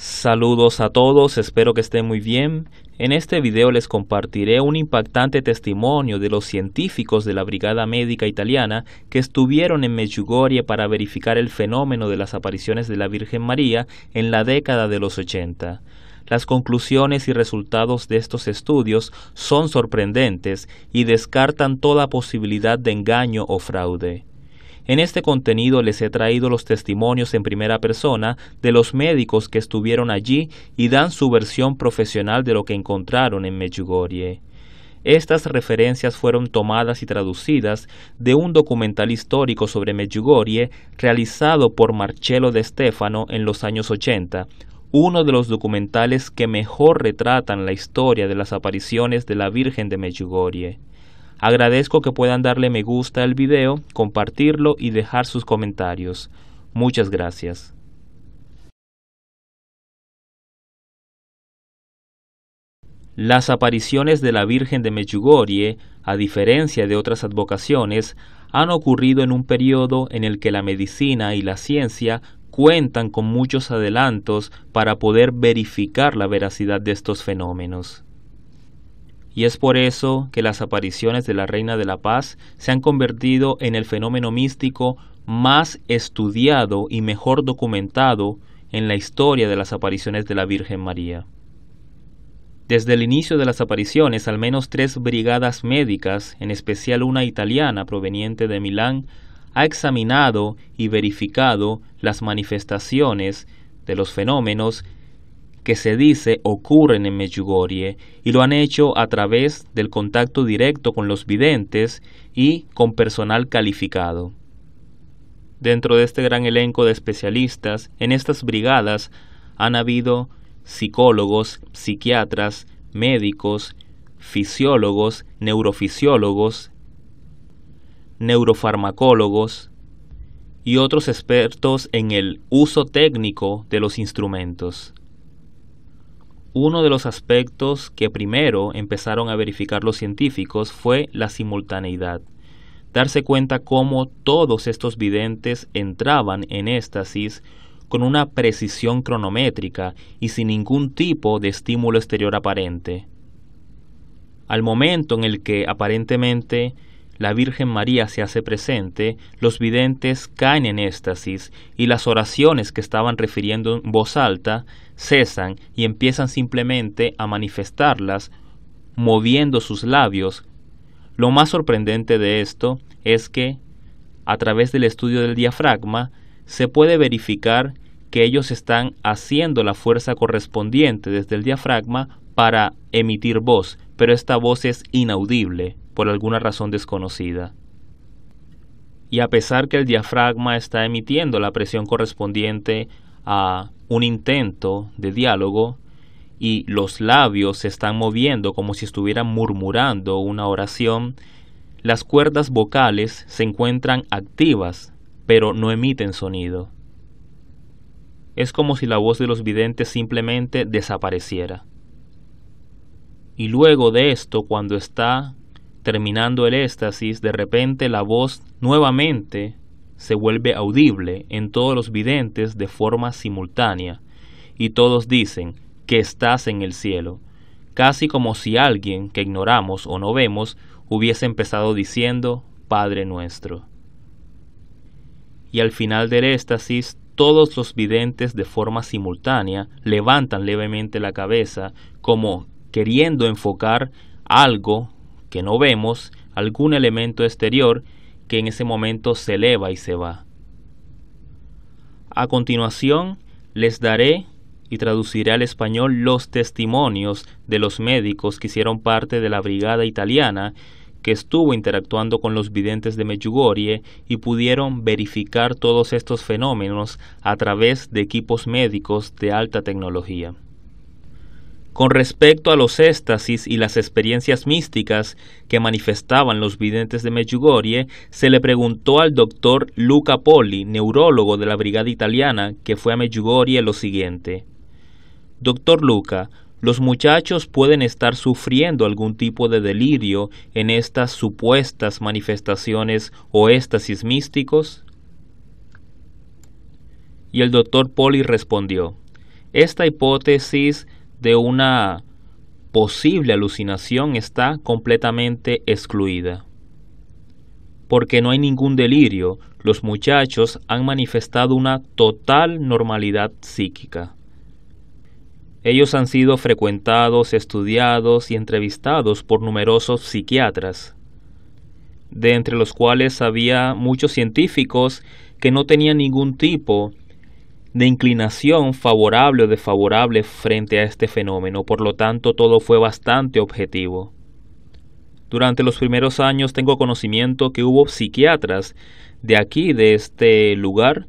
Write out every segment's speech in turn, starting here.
Saludos a todos, espero que estén muy bien. En este video les compartiré un impactante testimonio de los científicos de la Brigada Médica Italiana que estuvieron en Međugorje para verificar el fenómeno de las apariciones de la Virgen María en la década de los 80. Las conclusiones y resultados de estos estudios son sorprendentes y descartan toda posibilidad de engaño o fraude. En este contenido les he traído los testimonios en primera persona de los médicos que estuvieron allí y dan su versión profesional de lo que encontraron en Medjugorje. Estas referencias fueron tomadas y traducidas de un documental histórico sobre Medjugorje realizado por Marcelo de Stefano en los años 80, uno de los documentales que mejor retratan la historia de las apariciones de la Virgen de Medjugorje. Agradezco que puedan darle me gusta al video, compartirlo y dejar sus comentarios. Muchas gracias. Las apariciones de la Virgen de Mechugorie, a diferencia de otras advocaciones, han ocurrido en un periodo en el que la medicina y la ciencia cuentan con muchos adelantos para poder verificar la veracidad de estos fenómenos y es por eso que las apariciones de la Reina de la Paz se han convertido en el fenómeno místico más estudiado y mejor documentado en la historia de las apariciones de la Virgen María. Desde el inicio de las apariciones, al menos tres brigadas médicas, en especial una italiana proveniente de Milán, ha examinado y verificado las manifestaciones de los fenómenos que se dice ocurren en Mechugorie y lo han hecho a través del contacto directo con los videntes y con personal calificado. Dentro de este gran elenco de especialistas, en estas brigadas han habido psicólogos, psiquiatras, médicos, fisiólogos, neurofisiólogos, neurofarmacólogos y otros expertos en el uso técnico de los instrumentos uno de los aspectos que primero empezaron a verificar los científicos fue la simultaneidad. Darse cuenta cómo todos estos videntes entraban en éxtasis con una precisión cronométrica y sin ningún tipo de estímulo exterior aparente. Al momento en el que aparentemente la Virgen María se hace presente, los videntes caen en éxtasis y las oraciones que estaban refiriendo en voz alta cesan y empiezan simplemente a manifestarlas moviendo sus labios. Lo más sorprendente de esto es que, a través del estudio del diafragma, se puede verificar que ellos están haciendo la fuerza correspondiente desde el diafragma para emitir voz, pero esta voz es inaudible por alguna razón desconocida. Y a pesar que el diafragma está emitiendo la presión correspondiente a un intento de diálogo y los labios se están moviendo como si estuvieran murmurando una oración, las cuerdas vocales se encuentran activas, pero no emiten sonido. Es como si la voz de los videntes simplemente desapareciera. Y luego de esto, cuando está terminando el éxtasis, de repente la voz nuevamente se vuelve audible en todos los videntes de forma simultánea, y todos dicen que estás en el cielo, casi como si alguien que ignoramos o no vemos hubiese empezado diciendo Padre nuestro. Y al final del éxtasis, todos los videntes de forma simultánea levantan levemente la cabeza como queriendo enfocar algo que no vemos algún elemento exterior que en ese momento se eleva y se va. A continuación, les daré y traduciré al español los testimonios de los médicos que hicieron parte de la brigada italiana que estuvo interactuando con los videntes de Medjugorje y pudieron verificar todos estos fenómenos a través de equipos médicos de alta tecnología con respecto a los éxtasis y las experiencias místicas que manifestaban los videntes de Medjugorje, se le preguntó al doctor Luca Poli, neurólogo de la brigada italiana que fue a Medjugorje, lo siguiente. Doctor Luca, los muchachos pueden estar sufriendo algún tipo de delirio en estas supuestas manifestaciones o éxtasis místicos? Y el doctor Poli respondió, esta hipótesis de una posible alucinación está completamente excluida. Porque no hay ningún delirio, los muchachos han manifestado una total normalidad psíquica. Ellos han sido frecuentados, estudiados y entrevistados por numerosos psiquiatras, de entre los cuales había muchos científicos que no tenían ningún tipo de de inclinación favorable o desfavorable frente a este fenómeno, por lo tanto todo fue bastante objetivo. Durante los primeros años tengo conocimiento que hubo psiquiatras de aquí, de este lugar,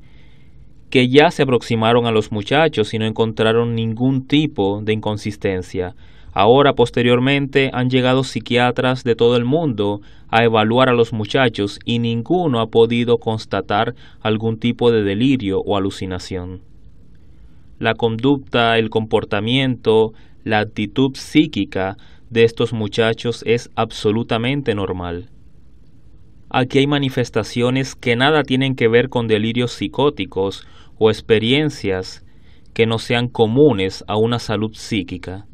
que ya se aproximaron a los muchachos y no encontraron ningún tipo de inconsistencia. Ahora, posteriormente, han llegado psiquiatras de todo el mundo a evaluar a los muchachos y ninguno ha podido constatar algún tipo de delirio o alucinación. La conducta, el comportamiento, la actitud psíquica de estos muchachos es absolutamente normal. Aquí hay manifestaciones que nada tienen que ver con delirios psicóticos o experiencias que no sean comunes a una salud psíquica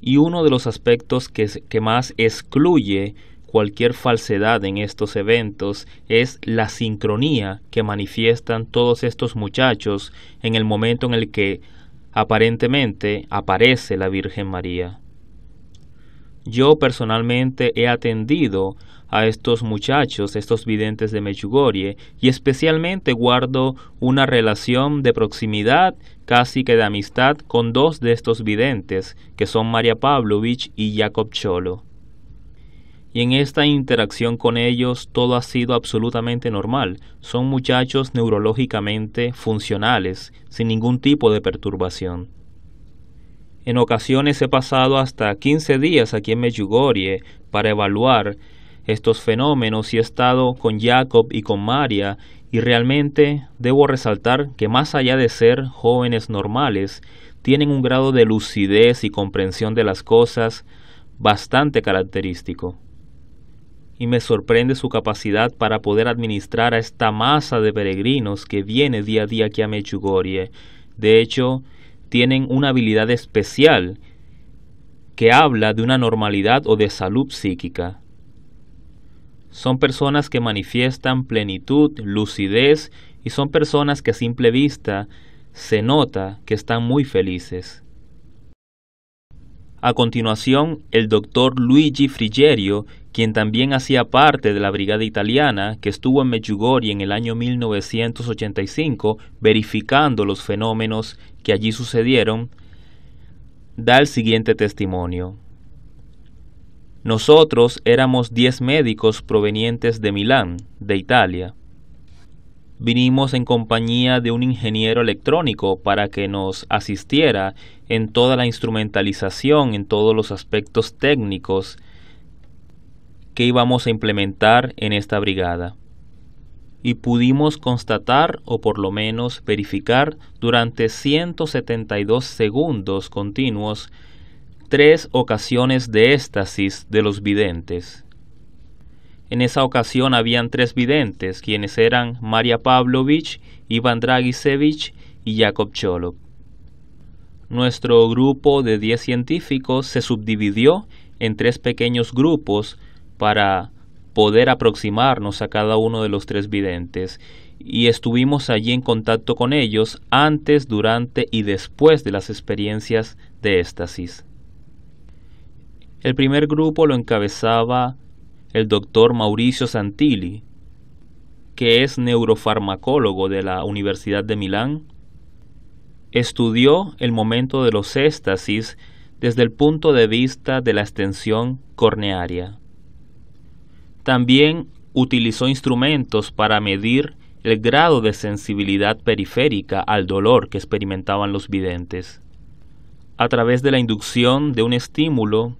y uno de los aspectos que, más excluye cualquier falsedad en estos eventos es la sincronía que manifiestan todos estos muchachos en el momento en el que aparentemente aparece la Virgen María. Yo personalmente he atendido a estos muchachos, estos videntes de Mechugorie, y especialmente guardo una relación de proximidad, casi que de amistad, con dos de estos videntes, que son María Pavlovich y Jacob Cholo. Y en esta interacción con ellos todo ha sido absolutamente normal. Son muchachos neurológicamente funcionales, sin ningún tipo de perturbación. En ocasiones he pasado hasta 15 días aquí en Međugorje para evaluar estos fenómenos y he estado con Jacob y con María y realmente debo resaltar que más allá de ser jóvenes normales, tienen un grado de lucidez y comprensión de las cosas bastante característico. Y me sorprende su capacidad para poder administrar a esta masa de peregrinos que viene día a día aquí a Mechugorie. De hecho, tienen una habilidad especial que habla de una normalidad o de salud psíquica. Son personas que manifiestan plenitud, lucidez y son personas que a simple vista se nota que están muy felices. A continuación, el doctor Luigi Frigerio, quien también hacía parte de la brigada italiana que estuvo en Medjugorje en el año 1985 verificando los fenómenos que allí sucedieron, da el siguiente testimonio. Nosotros éramos 10 médicos provenientes de Milán, de Italia. Vinimos en compañía de un ingeniero electrónico para que nos asistiera en toda la instrumentalización, en todos los aspectos técnicos que íbamos a implementar en esta brigada. Y pudimos constatar, o por lo menos verificar, durante 172 segundos continuos tres ocasiones de éxtasis de los videntes. En esa ocasión habían tres videntes, quienes eran María Pavlovich, Iván Dragisevich y Jakob Cholop. Nuestro grupo de 10 científicos se subdividió en tres pequeños grupos para poder aproximarnos a cada uno de los tres videntes y estuvimos allí en contacto con ellos antes, durante y después de las experiencias de éxtasis. El primer grupo lo encabezaba el doctor Mauricio Santilli, que es neurofarmacólogo de la Universidad de Milán. Estudió el momento de los éstasis desde el punto de vista de la extensión cornearia. También utilizó instrumentos para medir el grado de sensibilidad periférica al dolor que experimentaban los videntes. A través de la inducción de un estímulo,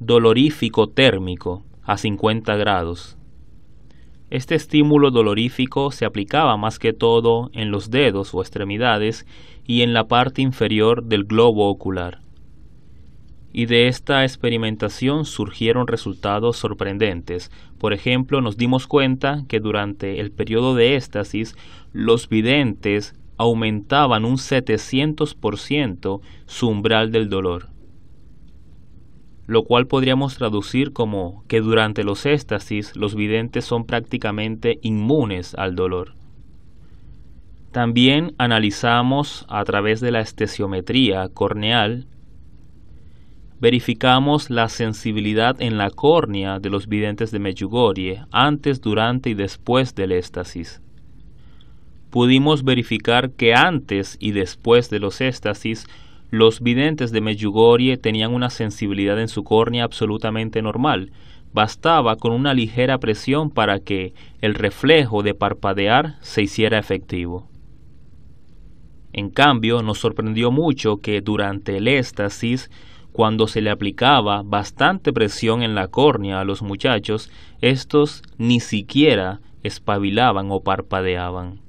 dolorífico térmico a 50 grados. Este estímulo dolorífico se aplicaba más que todo en los dedos o extremidades y en la parte inferior del globo ocular. Y de esta experimentación surgieron resultados sorprendentes. Por ejemplo, nos dimos cuenta que durante el periodo de éxtasis los videntes aumentaban un 700% su umbral del dolor lo cual podríamos traducir como que durante los éxtasis los videntes son prácticamente inmunes al dolor. También analizamos a través de la estesiometría corneal, verificamos la sensibilidad en la córnea de los videntes de Mejugorie antes, durante y después del éxtasis. Pudimos verificar que antes y después de los éxtasis los videntes de Medjugorje tenían una sensibilidad en su córnea absolutamente normal. Bastaba con una ligera presión para que el reflejo de parpadear se hiciera efectivo. En cambio, nos sorprendió mucho que durante el éxtasis, cuando se le aplicaba bastante presión en la córnea a los muchachos, estos ni siquiera espabilaban o parpadeaban.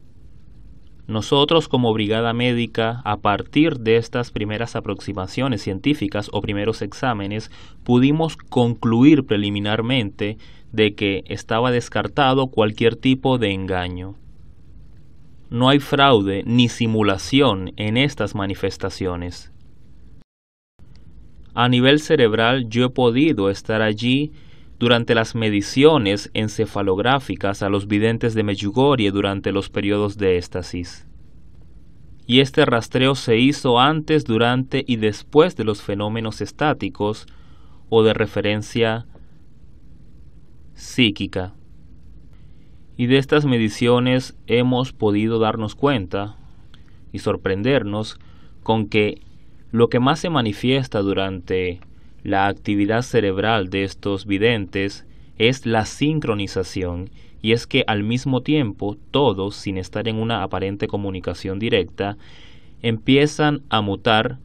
Nosotros como brigada médica, a partir de estas primeras aproximaciones científicas o primeros exámenes, pudimos concluir preliminarmente de que estaba descartado cualquier tipo de engaño. No hay fraude ni simulación en estas manifestaciones. A nivel cerebral yo he podido estar allí durante las mediciones encefalográficas a los videntes de Medjugorje durante los periodos de éstasis. Y este rastreo se hizo antes, durante y después de los fenómenos estáticos o de referencia psíquica. Y de estas mediciones hemos podido darnos cuenta y sorprendernos con que lo que más se manifiesta durante la actividad cerebral de estos videntes es la sincronización y es que al mismo tiempo todos, sin estar en una aparente comunicación directa, empiezan a mutar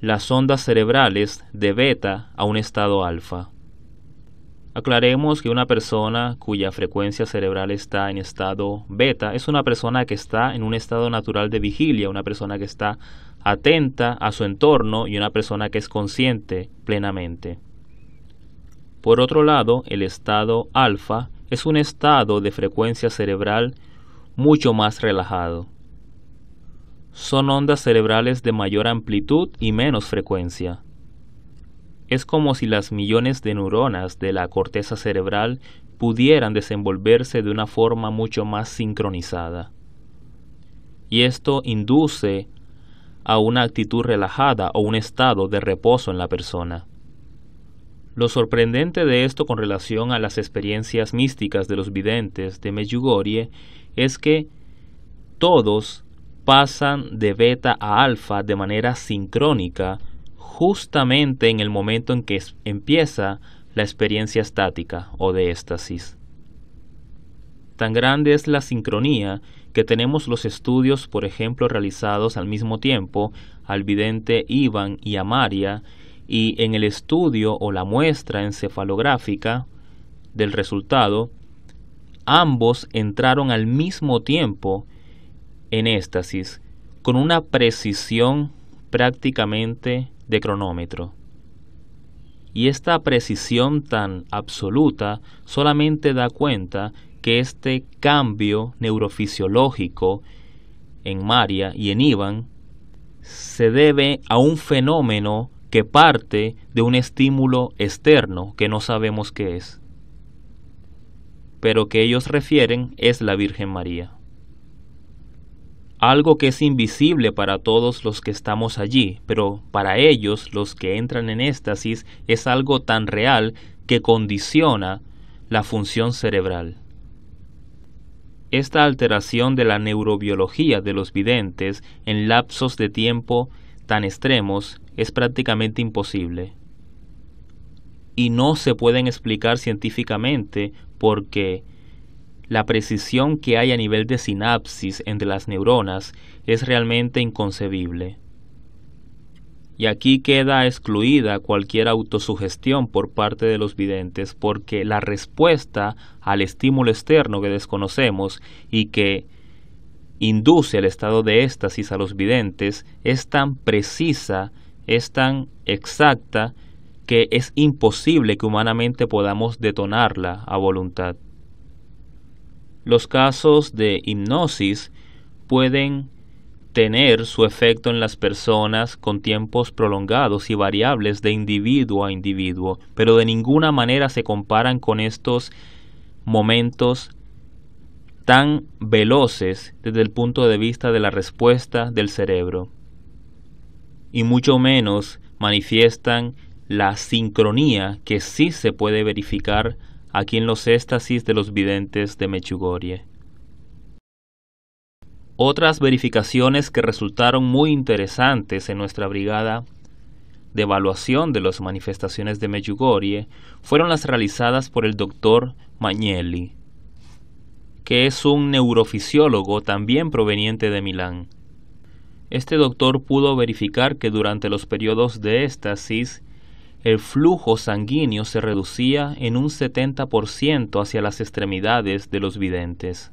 las ondas cerebrales de beta a un estado alfa. Aclaremos que una persona cuya frecuencia cerebral está en estado beta es una persona que está en un estado natural de vigilia, una persona que está atenta a su entorno y una persona que es consciente plenamente. Por otro lado, el estado alfa es un estado de frecuencia cerebral mucho más relajado. Son ondas cerebrales de mayor amplitud y menos frecuencia. Es como si las millones de neuronas de la corteza cerebral pudieran desenvolverse de una forma mucho más sincronizada. Y esto induce a una actitud relajada o un estado de reposo en la persona. Lo sorprendente de esto con relación a las experiencias místicas de los videntes de Meyugorie es que todos pasan de beta a alfa de manera sincrónica justamente en el momento en que empieza la experiencia estática o de éxtasis. Tan grande es la sincronía que tenemos los estudios, por ejemplo, realizados al mismo tiempo al vidente Iván y a María y en el estudio o la muestra encefalográfica del resultado, ambos entraron al mismo tiempo en éxtasis, con una precisión prácticamente de cronómetro. Y esta precisión tan absoluta solamente da cuenta que este cambio neurofisiológico en María y en Iván se debe a un fenómeno que parte de un estímulo externo que no sabemos qué es, pero que ellos refieren es la Virgen María. Algo que es invisible para todos los que estamos allí, pero para ellos, los que entran en éxtasis, es algo tan real que condiciona la función cerebral esta alteración de la neurobiología de los videntes en lapsos de tiempo tan extremos es prácticamente imposible. Y no se pueden explicar científicamente porque la precisión que hay a nivel de sinapsis entre las neuronas es realmente inconcebible. Y aquí queda excluida cualquier autosugestión por parte de los videntes porque la respuesta al estímulo externo que desconocemos y que induce el estado de éxtasis a los videntes es tan precisa, es tan exacta, que es imposible que humanamente podamos detonarla a voluntad. Los casos de hipnosis pueden tener su efecto en las personas con tiempos prolongados y variables de individuo a individuo, pero de ninguna manera se comparan con estos momentos tan veloces desde el punto de vista de la respuesta del cerebro, y mucho menos manifiestan la sincronía que sí se puede verificar aquí en los éxtasis de los videntes de Mechugorie. Otras verificaciones que resultaron muy interesantes en nuestra brigada de evaluación de las manifestaciones de Medjugorje fueron las realizadas por el doctor Magnelli, que es un neurofisiólogo también proveniente de Milán. Este doctor pudo verificar que durante los periodos de éxtasis el flujo sanguíneo se reducía en un 70% hacia las extremidades de los videntes.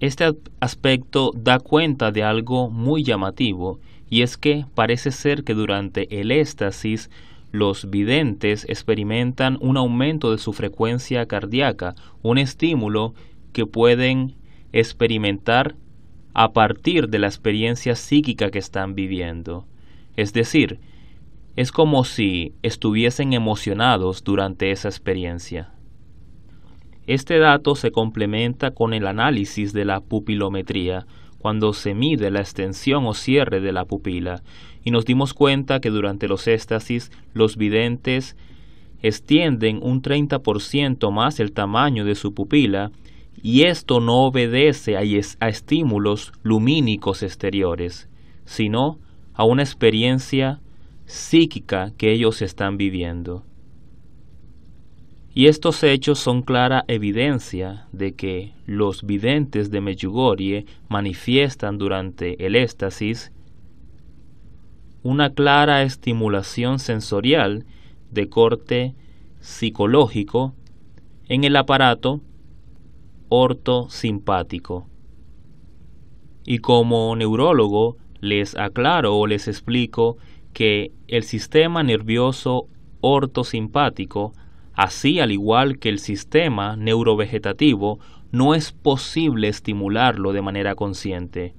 Este aspecto da cuenta de algo muy llamativo, y es que parece ser que durante el éxtasis los videntes experimentan un aumento de su frecuencia cardíaca, un estímulo que pueden experimentar a partir de la experiencia psíquica que están viviendo. Es decir, es como si estuviesen emocionados durante esa experiencia. Este dato se complementa con el análisis de la pupilometría, cuando se mide la extensión o cierre de la pupila, y nos dimos cuenta que durante los éxtasis los videntes extienden un 30% más el tamaño de su pupila y esto no obedece a estímulos lumínicos exteriores, sino a una experiencia psíquica que ellos están viviendo. Y estos hechos son clara evidencia de que los videntes de Mejugorie manifiestan durante el éxtasis una clara estimulación sensorial de corte psicológico en el aparato ortosimpático. Y como neurólogo les aclaro o les explico que el sistema nervioso ortosimpático Así, al igual que el sistema neurovegetativo, no es posible estimularlo de manera consciente.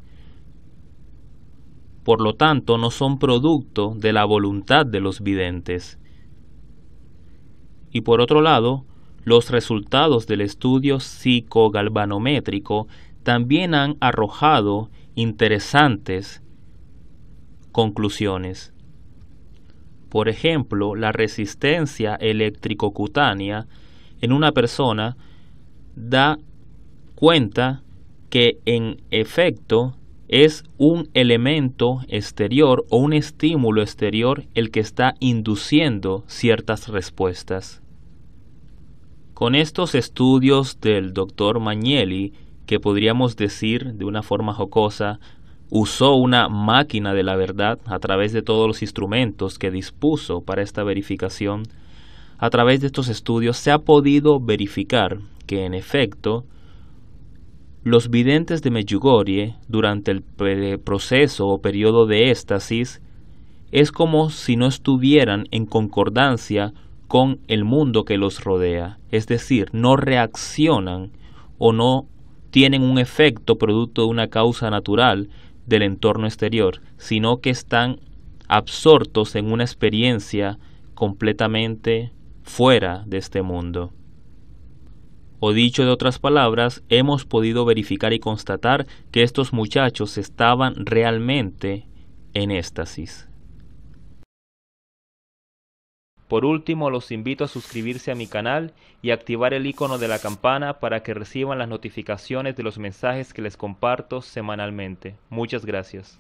Por lo tanto, no son producto de la voluntad de los videntes. Y por otro lado, los resultados del estudio psicogalvanométrico también han arrojado interesantes conclusiones por ejemplo, la resistencia eléctrico-cutánea en una persona da cuenta que en efecto es un elemento exterior o un estímulo exterior el que está induciendo ciertas respuestas. Con estos estudios del doctor Magnelli, que podríamos decir de una forma jocosa usó una máquina de la verdad a través de todos los instrumentos que dispuso para esta verificación, a través de estos estudios se ha podido verificar que en efecto los videntes de Medjugorje durante el proceso o periodo de éxtasis es como si no estuvieran en concordancia con el mundo que los rodea, es decir, no reaccionan o no tienen un efecto producto de una causa natural del entorno exterior, sino que están absortos en una experiencia completamente fuera de este mundo. O dicho de otras palabras, hemos podido verificar y constatar que estos muchachos estaban realmente en éxtasis. Por último, los invito a suscribirse a mi canal y activar el icono de la campana para que reciban las notificaciones de los mensajes que les comparto semanalmente. Muchas gracias.